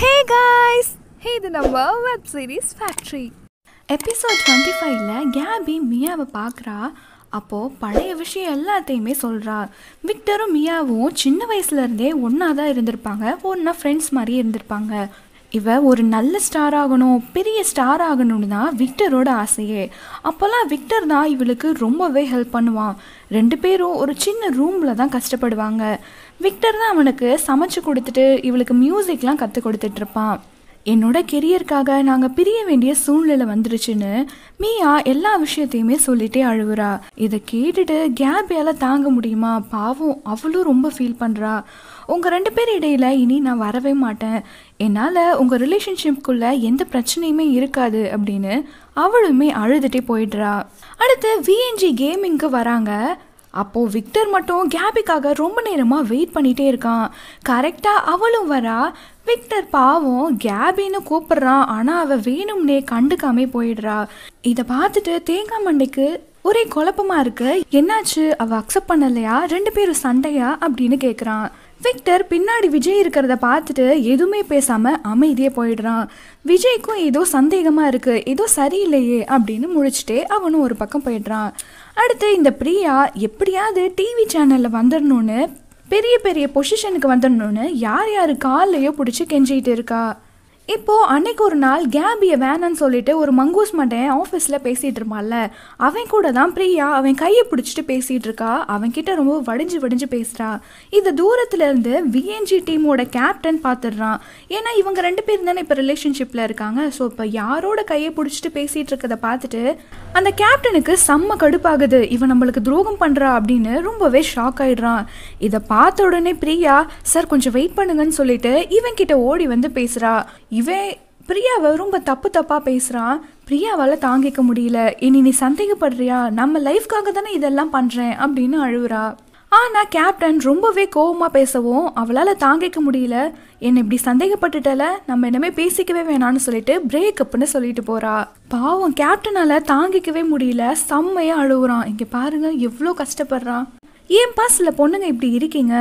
hey guys hey இது நம்ம web series Factory episode twenty ஃபைவ்ல கேபி மியாவை பார்க்குறா அப்போது பழைய விஷயம் எல்லாத்தையுமே சொல்கிறா விக்டரும் மியாவும் சின்ன வயசுலேருந்தே ஒன்றா தான் இருந்திருப்பாங்க ஒன்றா ஃப்ரெண்ட்ஸ் மாதிரி இருந்திருப்பாங்க இவ ஒரு நல்ல ஸ்டார் ஆகணும் பெரிய ஸ்டார் ஆகணும்னு தான் விக்டரோட ஆசையே அப்போல்லாம் விக்டர் தான் இவளுக்கு ரொம்பவே ஹெல்ப் பண்ணுவான் ரெண்டு பேரும் ஒரு சின்ன ரூமில் தான் கஷ்டப்படுவாங்க விக்டர் தான் அவனுக்கு சமைச்சு கொடுத்துட்டு இவளுக்கு மியூசிக்லாம் கற்றுக் கொடுத்துட்ருப்பான் என்னோட கெரியருக்காக நாங்கள் பிரிய வேண்டிய சூழ்நிலை வந்துருச்சுன்னு மீயா எல்லா விஷயத்தையுமே சொல்லிட்டே அழுகுறா இதை கேட்டுட்டு கேபியால் தாங்க முடியுமா பாவம் அவளும் ரொம்ப ஃபீல் பண்ணுறா உங்கள் ரெண்டு பேர் இடையில இனி நான் வரவே மாட்டேன் என்னால் உங்கள் ரிலேஷன்ஷிப்குள்ள எந்த பிரச்சனையுமே இருக்காது அப்படின்னு அவளுமே அழுதுகிட்டே போயிடுறா அடுத்து விஎன்ஜி கேமிங்க்கு வராங்க அப்போது விக்டர் மட்டும் கேபிக்காக ரொம்ப நேரமாக வெயிட் பண்ணிகிட்டே இருக்கான் கரெக்டாக அவளும் வரா விக்டர் பாவம் கேபின்னு கூப்பிட்றான் ஆனால் அவள் வேணும்னே கண்டுக்காமே போயிடுறா இதை பார்த்துட்டு தேங்காய் மண்டைக்கு ஒரே குழப்பமா இருக்கு என்னாச்சு அவள் அக்செப்ட் பண்ணலையா ரெண்டு பேரும் சண்டையா அப்படின்னு கேட்குறான் விக்டர் பின்னாடி விஜய் இருக்கிறத பார்த்துட்டு எதுவுமே பேசாமல் அமைதியே போயிடுறான் விஜய்க்கும் ஏதோ சந்தேகமாக இருக்குது ஏதோ சரியில்லையே அப்படின்னு முழிச்சிட்டே அவனும் ஒரு பக்கம் போயிடுறான் அடுத்து இந்த பிரியா எப்படியாவது டிவி சேனலில் வந்துடணும்னு பெரிய பெரிய பொசிஷனுக்கு வந்துடணும்னு யார் யார் காலையோ பிடிச்சி கெஞ்சிக்கிட்டு இருக்கா இப்போது அன்னைக்கு ஒரு நாள் கேபியை வேணன்னு சொல்லிட்டு ஒரு மங்கூஸ் மட்டன் ஆஃபீஸில் பேசிகிட்டு இருப்பான்ல அவன் கூட தான் பிரியா அவன் கையை பிடிச்சிட்டு பேசிகிட்டு இருக்கா அவன்கிட்ட ரொம்ப வடிஞ்சு வடிஞ்சு பேசுகிறா இது தூரத்துலேருந்து விஎன்ஜி டீமோட கேப்டன் பார்த்துடுறான் ஏன்னா இவங்க ரெண்டு பேரும் தானே இப்போ ரிலேஷன்ஷிப்பில் இருக்காங்க ஸோ இப்போ யாரோட கையை பிடிச்சிட்டு பேசிகிட்டு இருக்கதை பார்த்துட்டு அந்த கேப்டனுக்கு செம்ம கடுப்பாகுது இவன் நம்மளுக்கு துரோகம் பண்ணுறா அப்படின்னு ரொம்பவே ஷாக் ஆகிடுறான் இதை பார்த்த உடனே பிரியா சார் கொஞ்சம் வெயிட் பண்ணுங்கன்னு சொல்லிட்டு கிட்ட ஓடி வந்து பேசுகிறா இவன் பிரியாவை ரொம்ப தப்பு தப்பாக பேசுகிறான் பிரியாவால் தாங்கிக்க முடியல இனி நீ சந்தேகப்படுறியா நம்ம லைஃப்காக தானே இதெல்லாம் பண்ணுறேன் அப்படின்னு அழுவுறா ஆனால் கேப்டன் ரொம்பவே கோபமாக பேசவும் அவளால் தாங்கிக்க முடியல என்னை இப்படி சந்தேகப்பட்டுட்டல நம்ம என்னமே பேசிக்கவே வேணான்னு சொல்லிட்டு பிரேக்கப்னு சொல்லிட்டு போகிறா பாவம் கேப்டனால் தாங்கிக்கவே முடியல செம்மையாக அழுகுறான் இங்கே பாருங்கள் எவ்வளோ கஷ்டப்படுறான் ஏன்பா சில பொண்ணுங்க இப்படி இருக்கீங்க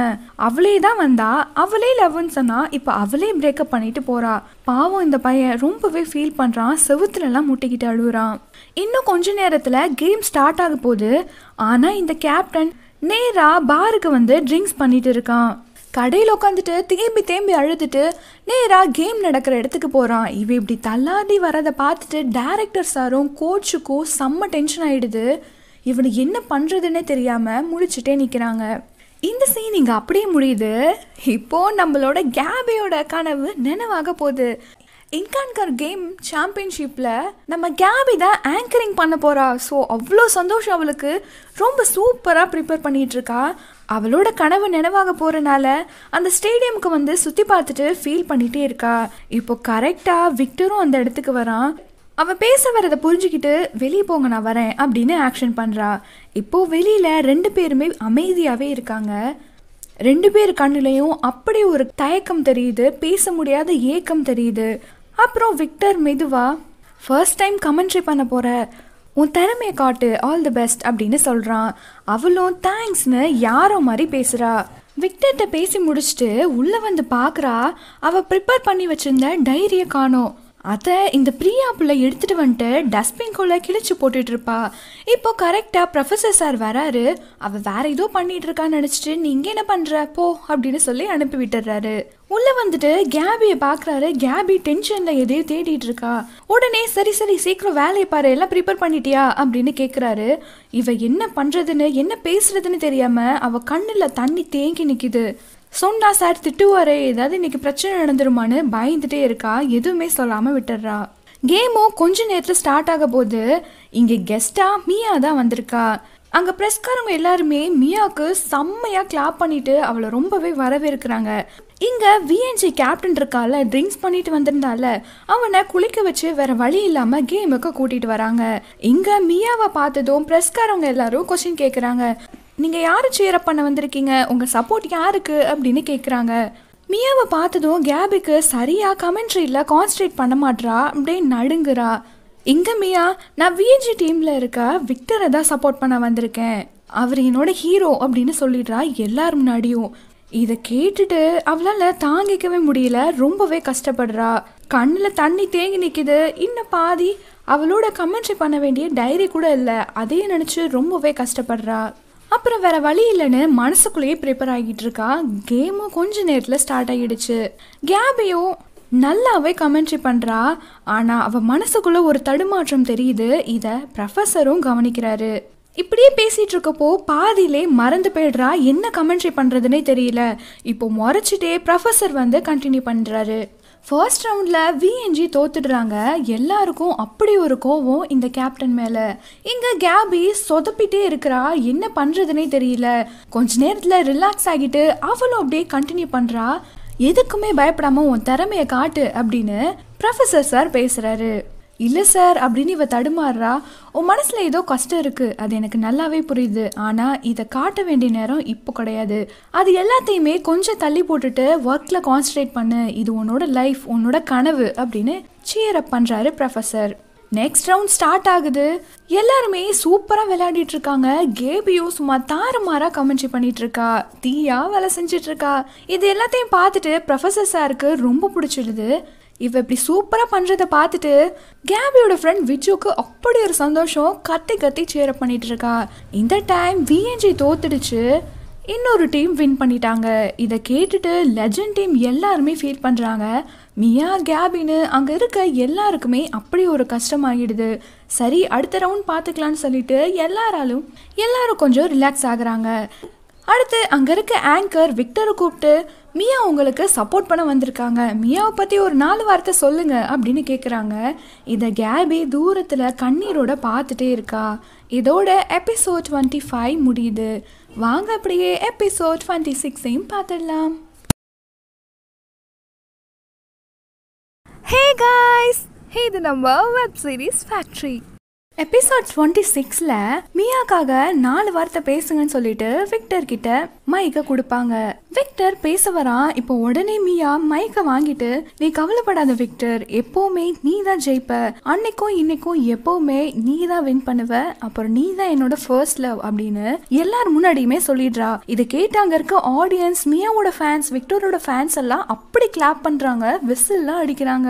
அவளே தான் வந்தா அவளே லவ்னு சொன்னா இப்போ அவளே பிரேக்கப் பண்ணிட்டு போறா பாவம் இந்த பையன் ரொம்பவே ஃபீல் பண்ணுறான் செவுத்துலலாம் முட்டிக்கிட்டு அழுகுறான் இன்னும் கொஞ்ச நேரத்தில் கேம் ஸ்டார்ட் ஆக போகுது ஆனால் இந்த கேப்டன் நேராக பாருக்கு வந்து ட்ரிங்க்ஸ் பண்ணிட்டு இருக்கான் கடையில் உட்காந்துட்டு தேம்பி தேம்பி அழுதுட்டு நேராக கேம் நடக்கிற இடத்துக்கு போகிறான் இவ இப்படி தள்ளாடி வரதை பார்த்துட்டு டேரக்டர் சாரும் கோச்சுக்கும் செம்ம டென்ஷன் ஆகிடுது இவனு என்ன பண்ணுறதுன்னே தெரியாமல் முழிச்சுட்டே நிற்கிறாங்க இந்த சீன் இங்கே அப்படியே முடியுது இப்போது நம்மளோட கேபியோட கனவு நினைவாக போகுது இன்கான்கர் கேம் சாம்பியன்ஷிப்பில் நம்ம கேபி தான் ஆங்கரிங் பண்ண போகிறா ஸோ அவ்வளோ சந்தோஷம் அவளுக்கு ரொம்ப சூப்பராக ப்ரிப்பேர் பண்ணிகிட்ருக்கா அவளோட கனவு நினைவாக போகிறனால அந்த ஸ்டேடியமுக்கு வந்து சுற்றி பார்த்துட்டு ஃபீல் பண்ணிகிட்டே இருக்கா இப்போ கரெக்டாக விக்டரும் அந்த இடத்துக்கு வரான் அவன் பேச வரதை புரிஞ்சுக்கிட்டு வெளியே போங்க நான் வரேன் அப்படின்னு ஆக்ஷன் பண்ணுறா இப்போ வெளியில் ரெண்டு பேருமே அமைதியாகவே இருக்காங்க ரெண்டு பேர் கண்ணுலேயும் அப்படி ஒரு தயக்கம் தெரியுது பேச முடியாத ஏக்கம் தெரியுது அப்புறம் விக்டர் மெதுவா ஃபர்ஸ்ட் டைம் கமெண்ட்ரி பண்ண போகிற உன் திறமையை காட்டு ஆல் தி பெஸ்ட் அப்படின்னு சொல்கிறான் அவளும் தேங்க்ஸ்னு யாரோ மாதிரி பேசுகிறா விக்டர்கிட்ட பேசி முடிச்சுட்டு உள்ளே வந்து பார்க்குறா அவள் ப்ரிப்பேர் பண்ணி வச்சுருந்த டைரியை காணும் அதை இந்த பிரியா பிள்ளை எடுத்துகிட்டு வந்துட்டு டஸ்ட்பின் டஸ்ட்பின்குள்ளே கிழிச்சு இருப்பா இப்போ கரெக்டாக ப்ரொஃபஸர் சார் வராரு அவள் வேற ஏதோ பண்ணிகிட்டு இருக்கான்னு நினச்சிட்டு நீ இங்கே என்ன பண்ணுற போ அப்படின்னு சொல்லி அனுப்பி விட்டுறாரு உள்ளே வந்துட்டு கேபியை பார்க்குறாரு கேபி டென்ஷனில் எதையோ தேடிட்டு இருக்கா உடனே சரி சரி சீக்கிரம் வேலையை பாரு எல்லாம் ப்ரிப்பேர் பண்ணிட்டியா அப்படின்னு கேட்குறாரு இவ என்ன பண்ணுறதுன்னு என்ன பேசுறதுன்னு தெரியாமல் அவள் கண்ணில் தண்ணி தேங்கி நிக்குது சொன்னா சார் திட்டுவாரே ஏதாவது இன்னைக்கு பிரச்சனை நடந்துருமான்னு பயந்துட்டே இருக்கா எதுவுமே சொல்லாமல் விட்டுடுறா கேமும் கொஞ்ச நேரத்தில் ஸ்டார்ட் ஆக போது இங்கே கெஸ்ட்டாக மியா தான் வந்திருக்கா அங்கே பிரஸ்காரங்க எல்லாருமே மியாவுக்கு செம்மையாக கிளாப் பண்ணிட்டு அவளை ரொம்பவே வரவேற்கிறாங்க இங்கே விஎன்ஜி கேப்டன் இருக்கால ட்ரிங்க்ஸ் பண்ணிட்டு வந்திருந்தால அவனை குளிக்க வச்சு வேற வழி இல்லாமல் கேமுக்கு கூட்டிட்டு வராங்க இங்கே மியாவை பார்த்ததும் ப்ரெஸ்காரவங்க எல்லாரும் கொஸ்டின் கேட்குறாங்க நீங்கள் யார் சேரப் பண்ண வந்திருக்கீங்க உங்கள் சப்போர்ட் யாருக்கு அப்படின்னு கேட்குறாங்க மியாவை பார்த்ததும் கேபிக்கு சரியாக கமெண்ட்ரியில் கான்சன்ட்ரேட் பண்ண மாட்றா அப்படியே நடுங்குறா இங்கே மியா நான் விஜி டீமில் இருக்க விக்டரை தான் சப்போர்ட் பண்ண வந்திருக்கேன் அவர் என்னோட ஹீரோ அப்படின்னு சொல்லிடுறா எல்லார் முன்னாடியும் இதை கேட்டுட்டு அவளால் தாங்கிக்கவே முடியல ரொம்பவே கஷ்டப்படுறா கண்ணில் தண்ணி தேங்கி நிற்கிது இன்னும் பாதி அவளோட கமெண்ட்ரி பண்ண வேண்டிய டைரி கூட இல்லை அதையும் நினச்சி ரொம்பவே கஷ்டப்படுறா அப்புறம் வேற வழி இல்லைன்னு மனசுக்குள்ளேயே ப்ரிப்பேர் ஆகிட்டு இருக்கா கேமும் கொஞ்ச நேரத்தில் ஸ்டார்ட் ஆகிடுச்சு கேபியும் நல்லாவே கமெண்ட்ரி பண்ணுறா ஆனால் அவள் மனசுக்குள்ளே ஒரு தடுமாற்றம் தெரியுது இதை ப்ரொஃபஸரும் கவனிக்கிறாரு இப்படியே பேசிட்டு இருக்கப்போ பாதியிலே மறந்து போயிடுறா என்ன கமெண்ட்ரி பண்ணுறதுனே தெரியல இப்போ முறைச்சிட்டே ப்ரொஃபஸர் வந்து கண்டினியூ பண்ணுறாரு ஃபர்ஸ்ட் ரவுண்டில் விஎன்ஜி தோத்துடுறாங்க எல்லாருக்கும் அப்படி ஒரு கோவம் இந்த கேப்டன் மேலே இங்கே கேபி சொதப்பிட்டே இருக்கிறா என்ன பண்ணுறதுனே தெரியல கொஞ்ச நேரத்தில் ரிலாக்ஸ் ஆகிட்டு அவளும் அப்படியே கண்டினியூ பண்ணுறா எதுக்குமே பயப்படாமல் உன் திறமையை காட்டு அப்படின்னு ப்ரொஃபஸர் சார் பேசுகிறாரு இல்லை சார் அப்படின்னு இவ தடுமாறுறா உன் மனசில் ஏதோ கஷ்டம் இருக்குது அது எனக்கு நல்லாவே புரியுது ஆனால் இதை காட்ட வேண்டிய நேரம் இப்போ கிடையாது அது எல்லாத்தையுமே கொஞ்சம் தள்ளி போட்டுட்டு ஒர்க்கில் கான்சன்ட்ரேட் பண்ணு இது உன்னோட லைஃப் உன்னோட கனவு அப்படின்னு சியர் அப் பண்ணுறாரு ப்ரொஃபஸர் நெக்ஸ்ட் ரவுண்ட் ஸ்டார்ட் ஆகுது எல்லாருமே சூப்பராக விளையாடிட்டு இருக்காங்க கேபியும் சும்மா தாறுமாறாக கமெண்ட்ரி பண்ணிட்டு இருக்கா தீயா வேலை செஞ்சிட்டு இருக்கா இது எல்லாத்தையும் பார்த்துட்டு ப்ரொஃபஸர் சாருக்கு ரொம்ப பிடிச்சிடுது இவ இப்படி சூப்பராக பண்ணுறதை பார்த்துட்டு கேபியோட ஃப்ரெண்ட் விஜுக்கு அப்படி ஒரு சந்தோஷம் கத்தி கத்தி சேர பண்ணிட்டு இருக்கா இந்த டைம் விஎன்ஜி தோத்துடுச்சு இன்னொரு டீம் வின் பண்ணிட்டாங்க இதை கேட்டுட்டு லெஜண்ட் டீம் எல்லாருமே ஃபீல் பண்ணுறாங்க மியா கேபின்னு அங்கே இருக்க எல்லாருக்குமே அப்படி ஒரு கஷ்டமாகிடுது சரி அடுத்த ரவுண்ட் பார்த்துக்கலான்னு சொல்லிட்டு எல்லாராலும் எல்லாரும் கொஞ்சம் ரிலாக்ஸ் ஆகுறாங்க அடுத்து அங்கே இருக்க ஆங்கர் விக்டரை கூப்பிட்டு மியா உங்களுக்கு சப்போர்ட் பண்ண வந்திருக்காங்க மியாவை பற்றி ஒரு நாலு வார்த்தை சொல்லுங்கள் அப்படின்னு கேட்குறாங்க இதை கேபி தூரத்தில் கண்ணீரோட பார்த்துட்டே இருக்கா இதோட எபிசோட் டுவெண்ட்டி ஃபைவ் முடியுது வாங்க அப்படியே எபிசோட் டுவெண்ட்டி சிக்ஸையும் பார்த்துடலாம் ஹே காய்ஸ் இது நம்ம web series Factory episode twenty சிக்ஸில் மியாக்காக நாலு வார்த்தை பேசுங்கன்னு சொல்லிட்டு விக்டர் கிட்ட மைக்கை கொடுப்பாங்க விக்டர் பேச வரா இப்போ உடனே மியா மைக்கை வாங்கிட்டு நீ கவலைப்படாத விக்டர் எப்போவுமே நீ தான் ஜெயிப்ப அன்னைக்கும் இன்னைக்கும் எப்போவுமே நீ தான் வின் பண்ணுவ அப்புறம் நீ தான் என்னோட ஃபர்ஸ்ட் லவ் அப்படின்னு எல்லார் முன்னாடியுமே சொல்லிடுறா இது கேட்டாங்க இருக்க ஆடியன்ஸ் மியாவோட ஃபேன்ஸ் விக்டரோட ஃபேன்ஸ் எல்லாம் அப்படி கிளாப் பண்ணுறாங்க விசில்லாம் அடிக்கிறாங்க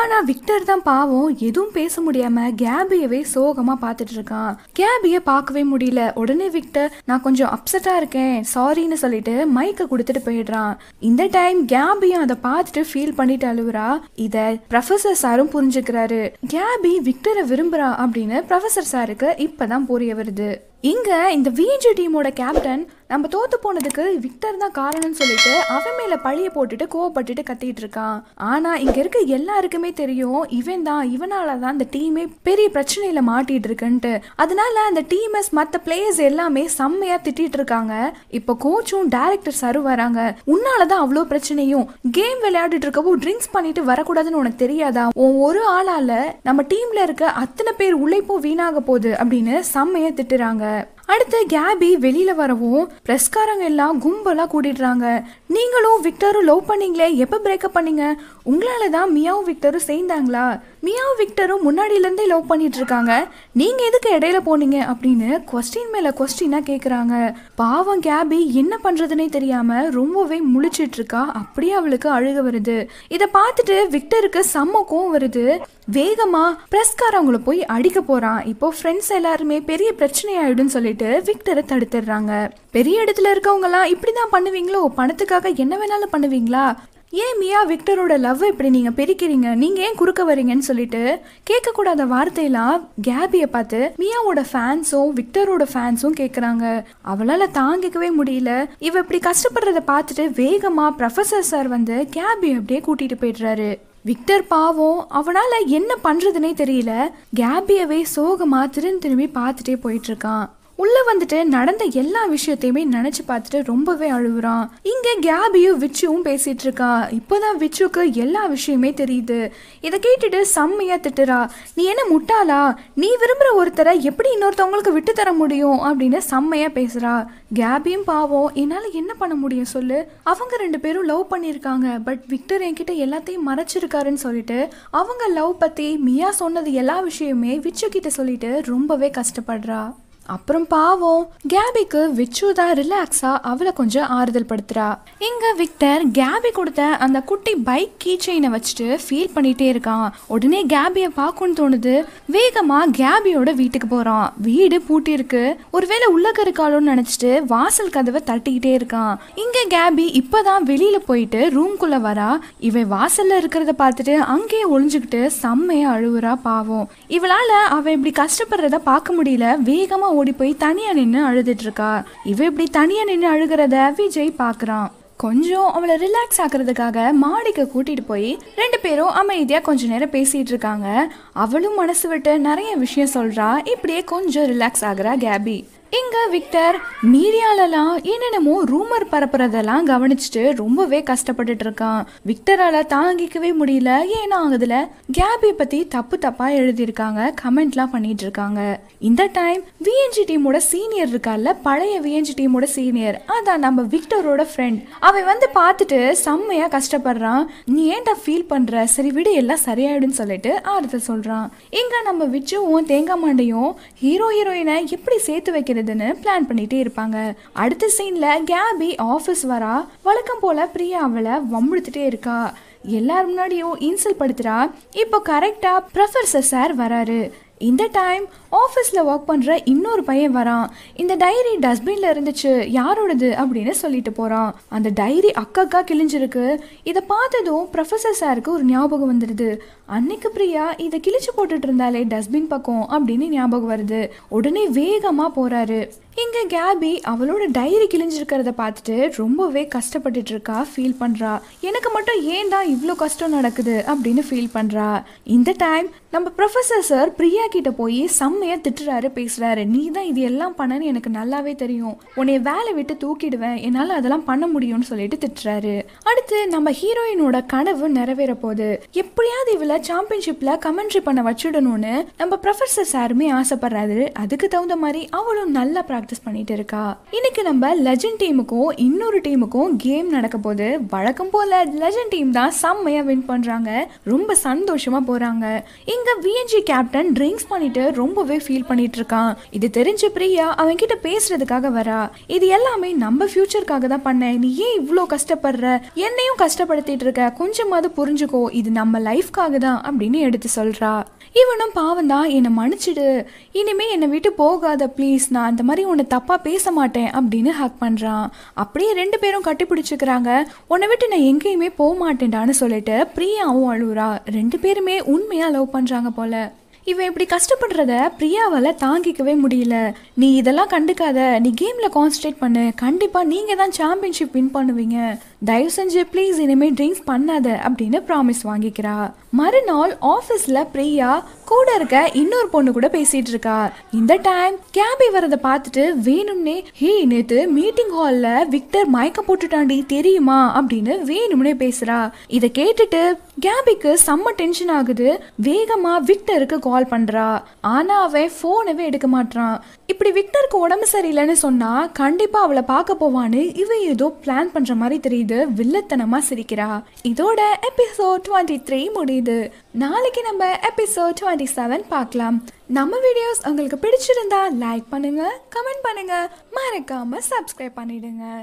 ஆனா விக்டர் தான் பாவம் எதுவும் பேச முடியாமல் கேபியவே சோகமாக பார்த்துட்டு இருக்கான் கேபியை பார்க்கவே முடியல உடனே விக்டர் நான் கொஞ்சம் அப்செட்டாக இருக்கேன் சாரின்னு சொல்லிட்டு மைக்கை கொடுத்துட்டு போயிடுறான் இந்த டைம் கேபியும் அதை பார்த்துட்டு ஃபீல் பண்ணிட்டு அழுவுறா இதை ப்ரொஃபசர் சாரும் புரிஞ்சுக்கிறாரு கேபி விக்டரை விரும்புறா அப்படின்னு ப்ரொஃபசர் சாருக்கு இப்பதான் புரிய வருது இங்க இந்த விஜி டீமோட கேப்டன் நம்ம தோத்து போனதுக்கு விக்டர் தான் காரணம்னு சொல்லிட்டு அவன் மேல பழிய போட்டுட்டு கோவப்பட்டுட்டு கத்திட்டு இருக்கான் ஆனா இங்க இருக்க எல்லாருக்குமே தெரியும் இவன் தான் இவனாலதான் அந்த டீமே பெரிய பிரச்சனையில மாட்டிட்டு இருக்குன்ட்டு அதனால அந்த டீமர்ஸ் மத்த பிளேயர்ஸ் எல்லாமே செம்மையா திட்டிட்டு இருக்காங்க இப்போ கோச்சும் டேரக்டர் சரு வராங்க உன்னாலதான் அவ்வளோ பிரச்சனையும் கேம் விளையாடிட்டு இருக்கவும் ட்ரிங்க்ஸ் பண்ணிட்டு வரக்கூடாதுன்னு உனக்கு தெரியாதா உன் ஒரு ஆளால நம்ம டீம்ல இருக்க அத்தனை பேர் உழைப்பும் வீணாக போகுது அப்படின்னு செம்மையா திட்டுறாங்க அடுத்து கேபி வெளியில் வரவும் ப்ரெஸ்காரங்க எல்லாம் கும்பலா கூட்டிடுறாங்க நீங்களும் விக்டரும் லவ் பண்ணீங்களே எப்போ பிரேக்கப் பண்ணீங்க உங்களாலதான் தான் மியாவும் விக்டரும் சேர்ந்தாங்களா மியா விக்டரும் முன்னாடியிலேருந்தே லவ் பண்ணிட்டு இருக்காங்க நீங்கள் எதுக்கு இடையில போனீங்க அப்படின்னு கொஸ்டின் மேலே கொஸ்டினாக கேட்குறாங்க பாவம் கேபி என்ன பண்ணுறதுனே தெரியாமல் ரொம்பவே முழிச்சிட்டு இருக்கா அப்படியே அவளுக்கு அழுக வருது இதை பார்த்துட்டு விக்டருக்கு செம்ம கோவம் வருது வேகமாக அவங்கள போய் அடிக்க போகிறான் இப்போ ஃப்ரெண்ட்ஸ் எல்லாருமே பெரிய பிரச்சனை ஆகிடும்னு சொல்லிட்டு விக்டரை தடுத்துடுறாங்க பெரிய இடத்துல இருக்கவங்கலாம் இப்படி தான் பண்ணுவீங்களோ பணத்துக்காக என்ன வேணாலும் பண்ணுவீங்களா ஏன் மியா விக்டரோட லவ் இப்படி நீங்கள் பிரிக்கிறீங்க நீங்கள் ஏன் குறுக்க வரீங்கன்னு சொல்லிட்டு கேட்கக்கூடாத வார்த்தையெல்லாம் கேபியை பார்த்து மியாவோட ஃபேன்ஸும் விக்டரோட ஃபேன்ஸும் கேட்குறாங்க அவளால் தாங்கிக்கவே முடியல இவ இப்படி கஷ்டப்படுறத பார்த்துட்டு வேகமாக ப்ரொஃபஸர் சார் வந்து கேபி அப்படியே கூட்டிகிட்டு போயிடுறாரு விக்டர் பாவம் அவனால் என்ன பண்ணுறதுனே தெரியல கேபியவே சோகமாக திரும்பி திரும்பி பார்த்துட்டே போயிட்டுருக்கான் உள்ளே வந்துட்டு நடந்த எல்லா விஷயத்தையுமே நினச்சி பார்த்துட்டு ரொம்பவே அழுகுறான் இங்கே கேபியும் விச்சுவும் பேசிகிட்டு இருக்கா இப்போதான் விச்சுக்கு எல்லா விஷயமே தெரியுது இதை கேட்டுட்டு செம்மையாக திட்டுறா நீ என்ன முட்டாளா நீ விரும்புகிற ஒருத்தரை எப்படி இன்னொருத்தவங்களுக்கு விட்டு தர முடியும் அப்படின்னு செம்மையாக பேசுகிறா கேபியும் பாவம் என்னால் என்ன பண்ண முடியும் சொல்லு அவங்க ரெண்டு பேரும் லவ் பண்ணியிருக்காங்க பட் விக்டர் என்கிட்ட எல்லாத்தையும் மறைச்சிருக்காருன்னு சொல்லிட்டு அவங்க லவ் பற்றி மியா சொன்னது எல்லா விஷயமே விச்சு கிட்ட சொல்லிட்டு ரொம்பவே கஷ்டப்படுறா அப்புறம் பாவம் கேபிக்கு விச்சு தான் ரிலாக்ஸா அவளை கொஞ்சம் ஆறுதல் படுத்துறா இங்க விக்டர் கேபி கொடுத்த அந்த குட்டி பைக் கீ செயினை வச்சுட்டு ஃபீல் பண்ணிட்டே இருக்கான் உடனே கேபிய பார்க்கணும்னு தோணுது வேகமா கேபியோட வீட்டுக்கு போறான் வீடு பூட்டி இருக்கு ஒருவேளை உள்ளக்க இருக்காளோன்னு நினைச்சிட்டு வாசல் கதவை தட்டிக்கிட்டே இருக்கான் இங்க கேபி இப்பதான் வெளியில போயிட்டு ரூம்குள்ள வரா இவன் வாசல்ல இருக்கிறத பார்த்துட்டு அங்கேயே ஒளிஞ்சுக்கிட்டு செம்மையா அழுவுறா பாவம் இவளால அவ இப்படி கஷ்டப்படுறத பார்க்க முடியல வேகமா ஓடி போய் தனியாக நின்று இருக்கா இவ இப்படி தனியாக நின்று அழுகிறத விஜய் பார்க்குறான் கொஞ்சம் அவளை ரிலாக்ஸ் ஆக்குறதுக்காக மாடிக்கு கூட்டிட்டு போய் ரெண்டு பேரும் அமைதியா கொஞ்ச நேரம் பேசிட்டு இருக்காங்க அவளும் மனசு விட்டு நிறைய விஷயம் சொல்றா இப்படியே கொஞ்சம் ரிலாக்ஸ் ஆகுறா கேபி இங்க விக்டர் மீடியாலலாம் என்னென்னமோ ரூமர் பரப்புறதெல்லாம் கவனிச்சுட்டு ரொம்பவே கஷ்டப்பட்டுட்டு இருக்கான் விக்டரால் தாங்கிக்கவே முடியல ஏன்னா அதுல கேபி பற்றி தப்பு தப்பாக எழுதியிருக்காங்க கமெண்ட்லாம் பண்ணிட்டு இருக்காங்க இந்த டைம் விஎன்ஜி டீமோட சீனியர் இருக்கால பழைய விஎன்ஜி டீமோட சீனியர் அதான் நம்ம விக்டரோட ஃப்ரெண்ட் அவன் வந்து பார்த்துட்டு செம்மையாக கஷ்டப்படுறான் நீ ஏன்டா ஃபீல் பண்ணுற சரி விடு எல்லாம் சரியாயிடுன்னு சொல்லிட்டு ஆறுதல் சொல்கிறான் இங்க நம்ம விச்சுவும் தேங்காய் மாண்டையும் ஹீரோ ஹீரோயினை எப்படி சேர்த்து வைக்கிறது வருதுன்னு பிளான் பண்ணிகிட்டே இருப்பாங்க அடுத்த சீனில் கேபி ஆஃபீஸ் வரா வழக்கம் போல் பிரியா அவளை வம்பிழுத்துட்டே இருக்கா எல்லார் முன்னாடியும் இன்சல் படுத்துறா இப்போ கரெக்டாக ப்ரொஃபஸர் சார் வராரு இந்த டைம் ஆஃபீஸில் ஒர்க் பண்ணுற இன்னொரு பையன் வரான் இந்த டைரி டஸ்ட்பினில் இருந்துச்சு யாரோடது அப்படின்னு சொல்லிட்டு போகிறான் அந்த டைரி அக்கா அக்கா கிழிஞ்சிருக்கு இதை பார்த்ததும் ப்ரொஃபஸர் சாருக்கு ஒரு ஞாபகம் வந்துடுது அன்னைக்கு பிரியா இதை கிழிச்சு போட்டுட்டு இருந்தாலே டஸ்ட்பின் பக்கம் அப்படின்னு ஞாபகம் வருது உடனே வேகமாக போகிறாரு இங்கே கேபி அவளோட டைரி கிழிஞ்சிருக்கிறத பார்த்துட்டு ரொம்பவே கஷ்டப்பட்டுட்டு இருக்கா ஃபீல் பண்றா எனக்கு மட்டும் ஏன்டா இவ்வளோ கஷ்டம் நடக்குது அப்படின்னு ஃபீல் பண்றா இந்த டைம் நம்ம ப்ரொஃபஸர் சார் பிரியா கிட்ட போய் செம்மையா திட்டுறாரு பேசுறாரு நீ தான் இது எல்லாம் பண்ணன்னு எனக்கு நல்லாவே தெரியும் உன்னை வேலை விட்டு தூக்கிடுவேன் என்னால் அதெல்லாம் பண்ண முடியும்னு சொல்லிட்டு திட்டுறாரு அடுத்து நம்ம ஹீரோயினோட கனவு நிறைவேற போகுது எப்படியாவது இவள எங்களை சாம்பியன்ஷிப்பில் கமெண்ட்ரி பண்ண வச்சுடணும்னு நம்ம ப்ரொஃபஸர் சாருமே ஆசைப்படுறாரு அதுக்கு தகுந்த மாதிரி அவளும் நல்லா ப்ராக்டிஸ் பண்ணிட்டு இருக்கா இன்னைக்கு நம்ம லெஜண்ட் டீமுக்கும் இன்னொரு டீமுக்கும் கேம் நடக்க போது வழக்கம் போல லெஜண்ட் டீம் தான் செம்மையாக வின் பண்ணுறாங்க ரொம்ப சந்தோஷமாக போகிறாங்க இங்கே விஎன்ஜி கேப்டன் ட்ரிங்க்ஸ் பண்ணிட்டு ரொம்பவே ஃபீல் பண்ணிட்டு இருக்கான் இது தெரிஞ்ச பிரியா அவன் கிட்ட பேசுறதுக்காக வரா இது எல்லாமே நம்ம ஃபியூச்சருக்காக தான் பண்ண நீ ஏன் இவ்வளோ கஷ்டப்படுற என்னையும் கஷ்டப்படுத்திட்டு இருக்க கொஞ்சமாவது புரிஞ்சுக்கோ இது நம்ம லைஃப்காக தான் அப்படின்னு எடுத்து சொல்கிறா இவனும் பாவம் தான் என்னை மன்னிச்சிடு இனிமே என்னை விட்டு போகாத ப்ளீஸ் நான் அந்த மாதிரி உன்னை தப்பாக பேச மாட்டேன் அப்படின்னு ஹாக் பண்ணுறான் அப்படியே ரெண்டு பேரும் கட்டிப்பிடிச்சிக்கிறாங்க உன்னை விட்டு நான் எங்கேயுமே போக மாட்டேன்டான்னு சொல்லிட்டு பிரியாவும் அழுவுறா ரெண்டு பேருமே உண்மையாக லவ் பண்ணுறாங்க போல இவன் இப்படி கஷ்டப்படுறத பிரியாவால் தாங்கிக்கவே முடியல நீ இதெல்லாம் கண்டுக்காத நீ கேமில் கான்சன்ட்ரேட் பண்ணு கண்டிப்பாக நீங்கள் தான் சாம்பியன்ஷிப் வின் பண்ணுவீங்க தயவு செஞ்சு ப்ளீஸ் இனிமேல் ட்ரிங்க்ஸ் பண்ணாத அப்படின்னு ப்ராமிஸ் வாங்கிக்கிறா மறுநாள் ஆஃபீஸில் பிரியா கூட இருக்க இன்னொரு பொண்ணு கூட பேசிட்டு இருக்கா இந்த டைம் கேபி வரத பார்த்துட்டு வேணும்னே ஹே நேத்து மீட்டிங் ஹால்ல விக்டர் மயக்கம் போட்டுட்டாண்டி தெரியுமா அப்படின்னு வேணும்னே பேசுறா இதை கேட்டுட்டு கேபிக்கு செம்ம டென்ஷன் ஆகுது வேகமாக விக்டருக்கு கால் பண்ணுறா ஆனால் அவன் போனவே எடுக்க மாட்டான் இப்படி விக்டருக்கு உடம்பு சரியில்லைன்னு சொன்னால் கண்டிப்பாக அவளை பார்க்க போவான்னு இவன் ஏதோ பிளான் பண்ணுற மாதிரி தெரியுது அங்கு வில்லத்தனமா சிரிக்கிறா இதோட எபிசோட் டுவெண்ட்டி த்ரீ முடியுது நாளைக்கு நம்ம எபிசோட் டுவெண்ட்டி செவன் பார்க்கலாம் நம்ம வீடியோஸ் உங்களுக்கு பிடிச்சிருந்தா லைக் பண்ணுங்க கமெண்ட் பண்ணுங்க மறக்காம சப்ஸ்கிரைப் பண்ணிடுங்க